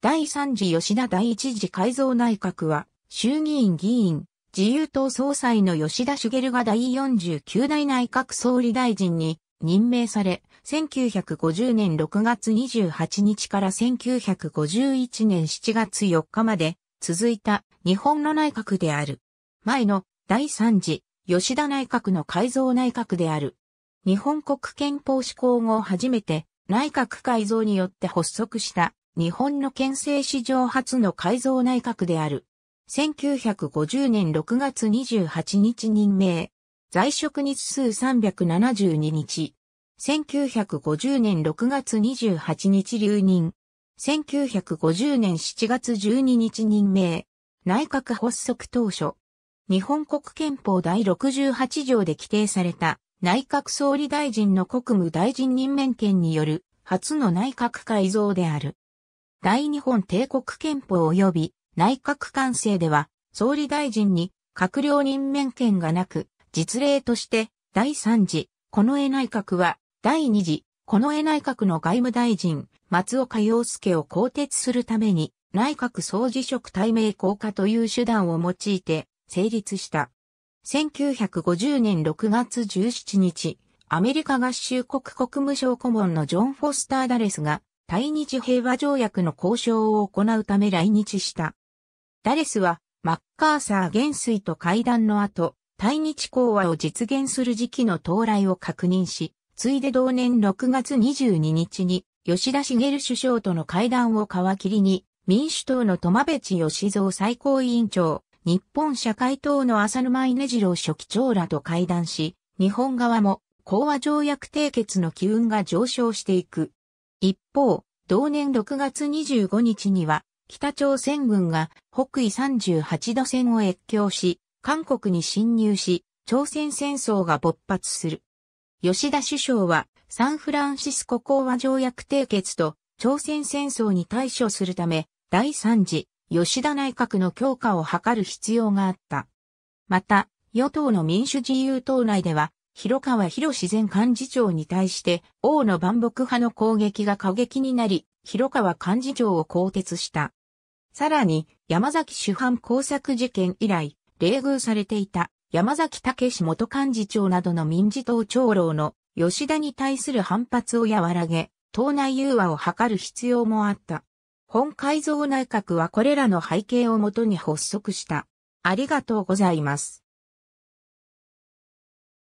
第3次吉田第1次改造内閣は、衆議院議員、自由党総裁の吉田茂が第49代内閣総理大臣に任命され、1950年6月28日から1951年7月4日まで続いた日本の内閣である。前の第3次吉田内閣の改造内閣である。日本国憲法施行後初めて内閣改造によって発足した日本の憲政史上初の改造内閣である。1950年6月28日任命。在職日数372日。1950年6月28日留任。1950年7月12日任命。内閣発足当初。日本国憲法第68条で規定された内閣総理大臣の国務大臣任免権による初の内閣改造である。大日本帝国憲法及び内閣官制では、総理大臣に閣僚任免権がなく、実例として、第3次、この絵内閣は、第2次、この絵内閣の外務大臣、松岡洋介を更迭するために、内閣総辞職対名効果という手段を用いて、成立した。1950年6月17日、アメリカ合衆国国務省顧問のジョン・フォスター・ダレスが対日平和条約の交渉を行うため来日した。ダレスはマッカーサー元帥と会談の後、対日講和を実現する時期の到来を確認し、ついで同年6月22日に吉田茂首相との会談を皮切りに、民主党の友部地義蔵最高委員長、日本社会党の浅沼稲次郎書記長らと会談し、日本側も講和条約締結の機運が上昇していく一方、同年6月25日には、北朝鮮軍が北緯38度線を越境し、韓国に侵入し、朝鮮戦争が勃発する。吉田首相は、サンフランシスコ講和条約締結と、朝鮮戦争に対処するため、第3次、吉田内閣の強化を図る必要があった。また、与党の民主自由党内では、広川博自然幹事長に対して、王の万木派の攻撃が過激になり、広川幹事長を更迭した。さらに、山崎主犯工作事件以来、冷遇されていた山崎武元幹事長などの民事党長老の吉田に対する反発を和らげ、党内融和を図る必要もあった。本改造内閣はこれらの背景をもとに発足した。ありがとうございます。